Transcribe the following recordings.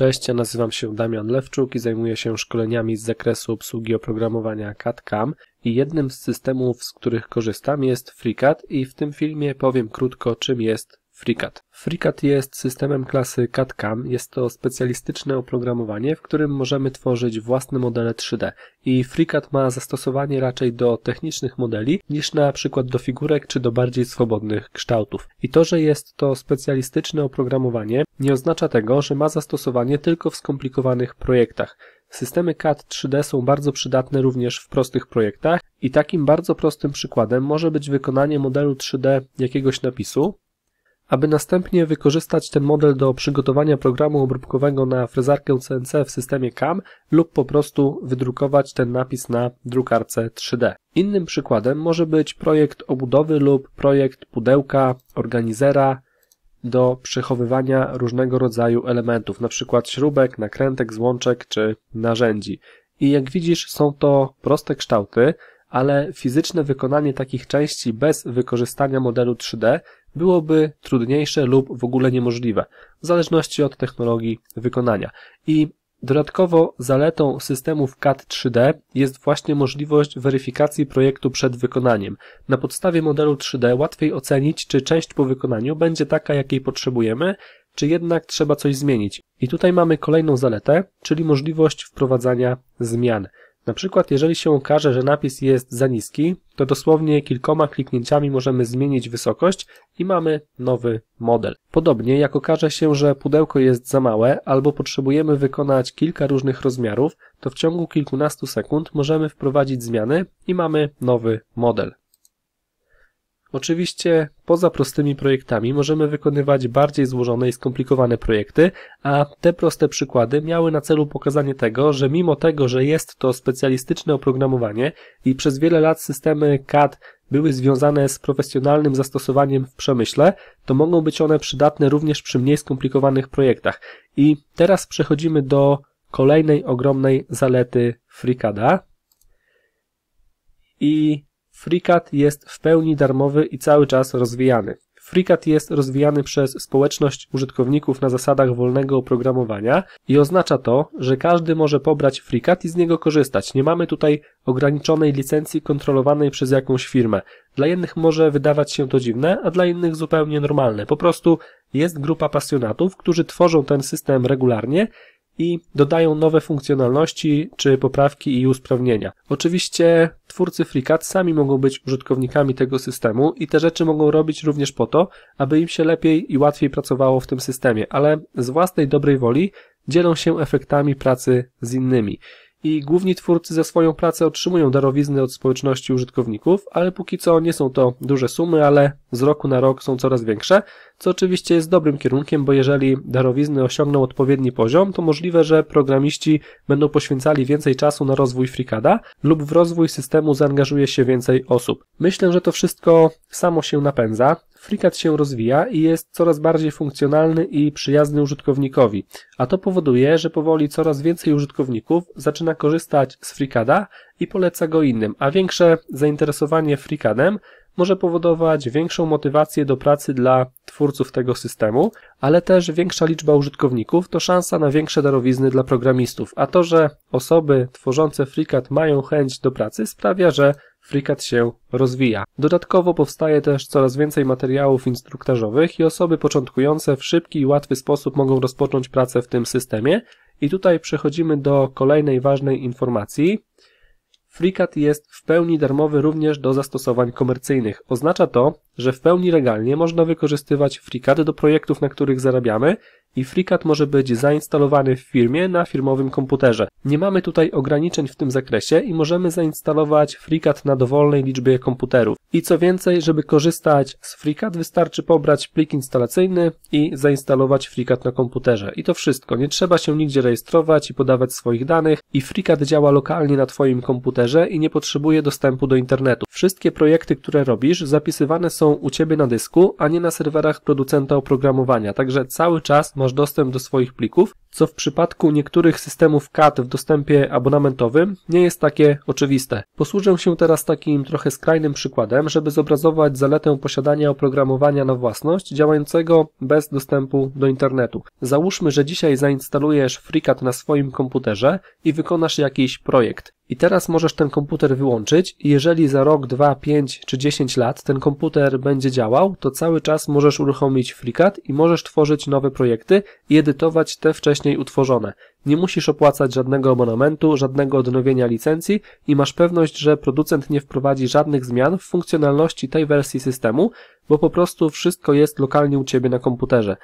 Cześć, ja nazywam się Damian Lewczuk i zajmuję się szkoleniami z zakresu obsługi oprogramowania CAD-CAM i jednym z systemów, z których korzystam jest FreeCAD i w tym filmie powiem krótko czym jest FreeCAD. FreeCAD jest systemem klasy CAD-CAM. Jest to specjalistyczne oprogramowanie, w którym możemy tworzyć własne modele 3D. I FreeCAD ma zastosowanie raczej do technicznych modeli niż na przykład do figurek czy do bardziej swobodnych kształtów. I to, że jest to specjalistyczne oprogramowanie, nie oznacza tego, że ma zastosowanie tylko w skomplikowanych projektach. Systemy CAD 3D są bardzo przydatne również w prostych projektach i takim bardzo prostym przykładem może być wykonanie modelu 3D jakiegoś napisu, aby następnie wykorzystać ten model do przygotowania programu obróbkowego na frezarkę CNC w systemie CAM lub po prostu wydrukować ten napis na drukarce 3D. Innym przykładem może być projekt obudowy lub projekt pudełka, organizera do przechowywania różnego rodzaju elementów, np. śrubek, nakrętek, złączek czy narzędzi. I jak widzisz, są to proste kształty, ale fizyczne wykonanie takich części bez wykorzystania modelu 3D byłoby trudniejsze lub w ogóle niemożliwe, w zależności od technologii wykonania. I Dodatkowo zaletą systemów CAD 3D jest właśnie możliwość weryfikacji projektu przed wykonaniem. Na podstawie modelu 3D łatwiej ocenić, czy część po wykonaniu będzie taka, jakiej potrzebujemy, czy jednak trzeba coś zmienić. I tutaj mamy kolejną zaletę, czyli możliwość wprowadzania zmian. Na przykład jeżeli się okaże, że napis jest za niski, to dosłownie kilkoma kliknięciami możemy zmienić wysokość i mamy nowy model. Podobnie jak okaże się, że pudełko jest za małe albo potrzebujemy wykonać kilka różnych rozmiarów, to w ciągu kilkunastu sekund możemy wprowadzić zmiany i mamy nowy model. Oczywiście poza prostymi projektami możemy wykonywać bardziej złożone i skomplikowane projekty, a te proste przykłady miały na celu pokazanie tego, że mimo tego, że jest to specjalistyczne oprogramowanie i przez wiele lat systemy CAD były związane z profesjonalnym zastosowaniem w przemyśle, to mogą być one przydatne również przy mniej skomplikowanych projektach. I teraz przechodzimy do kolejnej ogromnej zalety FreeCADa. I FreeCAD jest w pełni darmowy i cały czas rozwijany. FreeCAD jest rozwijany przez społeczność użytkowników na zasadach wolnego oprogramowania i oznacza to, że każdy może pobrać FreeCAD i z niego korzystać. Nie mamy tutaj ograniczonej licencji kontrolowanej przez jakąś firmę. Dla jednych może wydawać się to dziwne, a dla innych zupełnie normalne. Po prostu jest grupa pasjonatów, którzy tworzą ten system regularnie i dodają nowe funkcjonalności czy poprawki i usprawnienia. Oczywiście twórcy FreeCAD sami mogą być użytkownikami tego systemu i te rzeczy mogą robić również po to, aby im się lepiej i łatwiej pracowało w tym systemie, ale z własnej dobrej woli dzielą się efektami pracy z innymi i główni twórcy za swoją pracę otrzymują darowizny od społeczności użytkowników, ale póki co nie są to duże sumy, ale z roku na rok są coraz większe, co oczywiście jest dobrym kierunkiem, bo jeżeli darowizny osiągną odpowiedni poziom, to możliwe, że programiści będą poświęcali więcej czasu na rozwój FreeCADa lub w rozwój systemu zaangażuje się więcej osób. Myślę, że to wszystko samo się napędza. FreeCAD się rozwija i jest coraz bardziej funkcjonalny i przyjazny użytkownikowi, a to powoduje, że powoli coraz więcej użytkowników zaczyna korzystać z FreeCADa i poleca go innym, a większe zainteresowanie FreeCADem może powodować większą motywację do pracy dla twórców tego systemu, ale też większa liczba użytkowników to szansa na większe darowizny dla programistów, a to, że osoby tworzące FreeCAD mają chęć do pracy sprawia, że FreeCAD się rozwija. Dodatkowo powstaje też coraz więcej materiałów instruktażowych i osoby początkujące w szybki i łatwy sposób mogą rozpocząć pracę w tym systemie. I tutaj przechodzimy do kolejnej ważnej informacji. FreeCAD jest w pełni darmowy również do zastosowań komercyjnych. Oznacza to, że w pełni legalnie można wykorzystywać FreeCAD do projektów, na których zarabiamy i FreeCAD może być zainstalowany w firmie na firmowym komputerze. Nie mamy tutaj ograniczeń w tym zakresie i możemy zainstalować FreeCAD na dowolnej liczbie komputerów. I co więcej, żeby korzystać z FreeCAD wystarczy pobrać plik instalacyjny i zainstalować FreeCAD na komputerze. I to wszystko, nie trzeba się nigdzie rejestrować i podawać swoich danych i FreeCAD działa lokalnie na Twoim komputerze i nie potrzebuje dostępu do internetu. Wszystkie projekty, które robisz zapisywane są u Ciebie na dysku, a nie na serwerach producenta oprogramowania, także cały czas masz dostęp do swoich plików, co w przypadku niektórych systemów CAD w dostępie abonamentowym nie jest takie oczywiste. Posłużę się teraz takim trochę skrajnym przykładem, żeby zobrazować zaletę posiadania oprogramowania na własność działającego bez dostępu do internetu. Załóżmy, że dzisiaj zainstalujesz FreeCAD na swoim komputerze i wykonasz jakiś projekt. I teraz możesz ten komputer wyłączyć i jeżeli za rok, dwa, pięć czy dziesięć lat ten komputer będzie działał, to cały czas możesz uruchomić FreeCAD i możesz tworzyć nowe projekty i edytować te wcześniej utworzone. Nie musisz opłacać żadnego abonamentu, żadnego odnowienia licencji i masz pewność, że producent nie wprowadzi żadnych zmian w funkcjonalności tej wersji systemu, bo po prostu wszystko jest lokalnie u Ciebie na komputerze.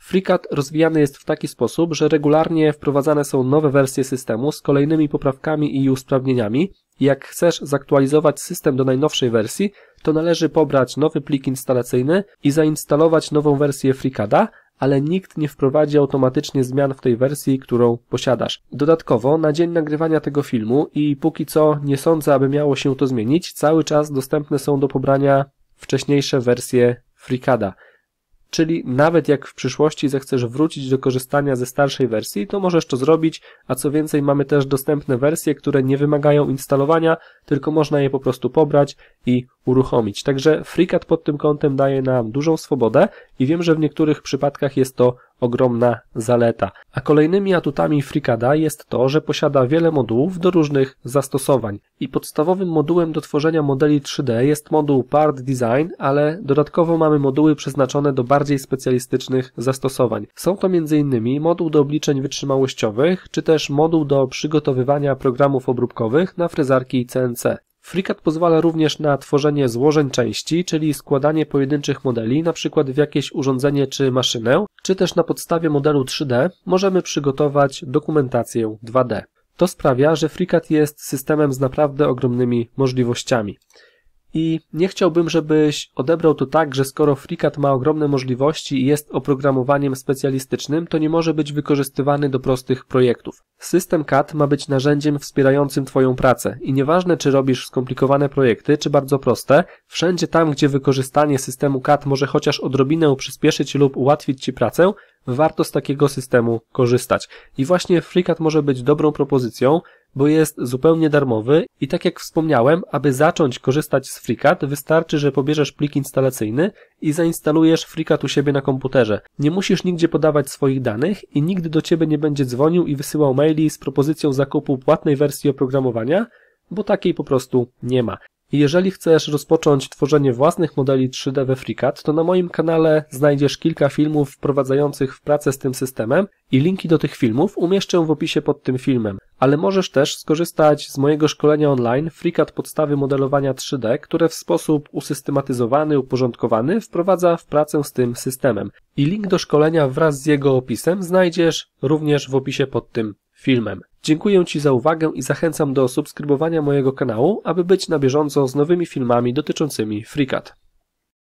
FreeCAD rozwijany jest w taki sposób, że regularnie wprowadzane są nowe wersje systemu z kolejnymi poprawkami i usprawnieniami. Jak chcesz zaktualizować system do najnowszej wersji, to należy pobrać nowy plik instalacyjny i zainstalować nową wersję FreeCADa, ale nikt nie wprowadzi automatycznie zmian w tej wersji, którą posiadasz. Dodatkowo, na dzień nagrywania tego filmu i póki co nie sądzę, aby miało się to zmienić, cały czas dostępne są do pobrania wcześniejsze wersje FreeCADa. Czyli nawet jak w przyszłości zechcesz wrócić do korzystania ze starszej wersji, to możesz to zrobić, a co więcej mamy też dostępne wersje, które nie wymagają instalowania, tylko można je po prostu pobrać i uruchomić. Także FreeCAD pod tym kątem daje nam dużą swobodę i wiem, że w niektórych przypadkach jest to ogromna zaleta. A kolejnymi atutami FreeCADa jest to, że posiada wiele modułów do różnych zastosowań. I podstawowym modułem do tworzenia modeli 3D jest moduł Part Design, ale dodatkowo mamy moduły przeznaczone do bardziej specjalistycznych zastosowań. Są to m.in. moduł do obliczeń wytrzymałościowych, czy też moduł do przygotowywania programów obróbkowych na frezarki CNC. FreeCAD pozwala również na tworzenie złożeń części, czyli składanie pojedynczych modeli, np. w jakieś urządzenie czy maszynę, czy też na podstawie modelu 3D możemy przygotować dokumentację 2D. To sprawia, że FreeCAD jest systemem z naprawdę ogromnymi możliwościami. I nie chciałbym, żebyś odebrał to tak, że skoro FreeCAD ma ogromne możliwości i jest oprogramowaniem specjalistycznym, to nie może być wykorzystywany do prostych projektów. System CAD ma być narzędziem wspierającym Twoją pracę i nieważne czy robisz skomplikowane projekty, czy bardzo proste, wszędzie tam, gdzie wykorzystanie systemu CAD może chociaż odrobinę przyspieszyć lub ułatwić Ci pracę, warto z takiego systemu korzystać. I właśnie FreeCAD może być dobrą propozycją, bo jest zupełnie darmowy i tak jak wspomniałem, aby zacząć korzystać z FreeCAD wystarczy, że pobierzesz plik instalacyjny i zainstalujesz FreeCAD u siebie na komputerze. Nie musisz nigdzie podawać swoich danych i nigdy do ciebie nie będzie dzwonił i wysyłał maili z propozycją zakupu płatnej wersji oprogramowania, bo takiej po prostu nie ma. Jeżeli chcesz rozpocząć tworzenie własnych modeli 3D we FreeCAD, to na moim kanale znajdziesz kilka filmów wprowadzających w pracę z tym systemem i linki do tych filmów umieszczę w opisie pod tym filmem. Ale możesz też skorzystać z mojego szkolenia online FreeCAD Podstawy Modelowania 3D, które w sposób usystematyzowany, uporządkowany wprowadza w pracę z tym systemem. I link do szkolenia wraz z jego opisem znajdziesz również w opisie pod tym filmem. Dziękuję Ci za uwagę i zachęcam do subskrybowania mojego kanału, aby być na bieżąco z nowymi filmami dotyczącymi FreeCAD.